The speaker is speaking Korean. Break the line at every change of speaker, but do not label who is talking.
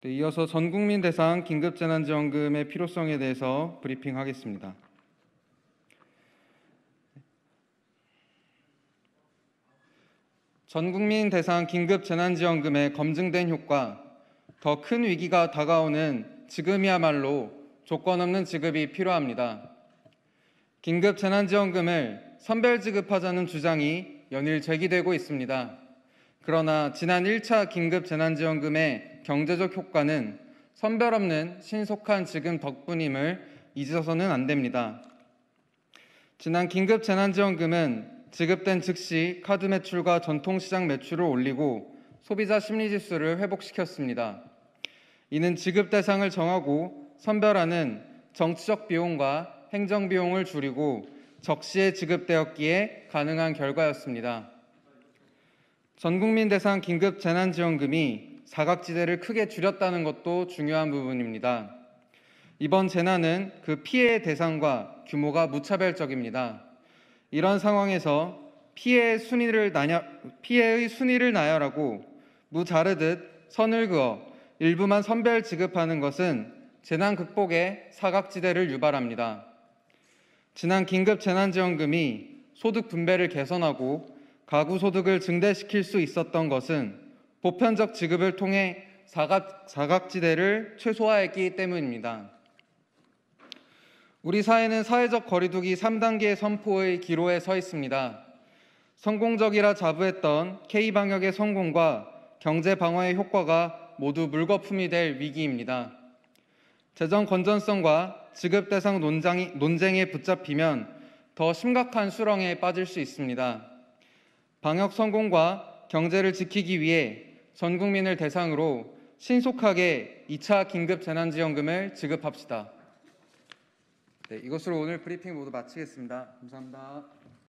네, 이어서 전 국민 대상 긴급재난지원금의 필요성에 대해서 브리핑하겠습니다. 전 국민 대상 긴급재난지원금의 검증된 효과, 더 큰 위기가 다가오는 지금이야말로 조건 없는 지급이 필요합니다. 긴급재난지원금을 선별 지급하자는 주장이 연일 제기되고 있습니다. 그러나 지난 1차 긴급재난지원금의 경제적 효과는 선별 없는 신속한 지금 덕분임을 잊어서는 안 됩니다. 지난 긴급 재난지원금은 지급된 즉시 카드 매출과 전통시장 매출을 올리고 소비자 심리지수를 회복시켰습니다. 이는 지급 대상을 정하고 선별하는 정치적 비용과 행정 비용을 줄이고 적시에 지급되었기에 가능한 결과였습니다. 전 국민 대상 긴급 재난지원금이 사각지대를 크게 줄였다는 것도 중요한 부분입니다. 이번 재난은 그 피해 대상과 규모가 무차별적입니다. 이런 상황에서 피해의 순위를 나냐, 피해의 순위를 나열하고 무자르듯 선을 그어 일부만 선별 지급하는 것은 재난 극복의 사각지대를 유발합니다. 지난 긴급 재난지원금이 소득 분배를 개선하고 가구 소득을 증대시킬 수 있었던 것은 보편적 지급을 통해 사각, 사각지대를 최소화했기 때문입니다. 우리 사회는 사회적 거리두기 3단계 선포의 기로에 서 있습니다. 성공적이라 자부했던 K방역의 성공과 경제 방어의 효과가 모두 물거품이 될 위기입니다. 재정 건전성과 지급 대상 논쟁이, 논쟁에 붙잡히면 더 심각한 수렁에 빠질 수 있습니다. 방역 성공과 경제를 지키기 위해 전 국민을 대상으로 신속하게 2차 긴급 재난지원금을 지급합시다. 네, 이것으로 오늘 브리핑 모두 마치겠습니다. 감사합니다.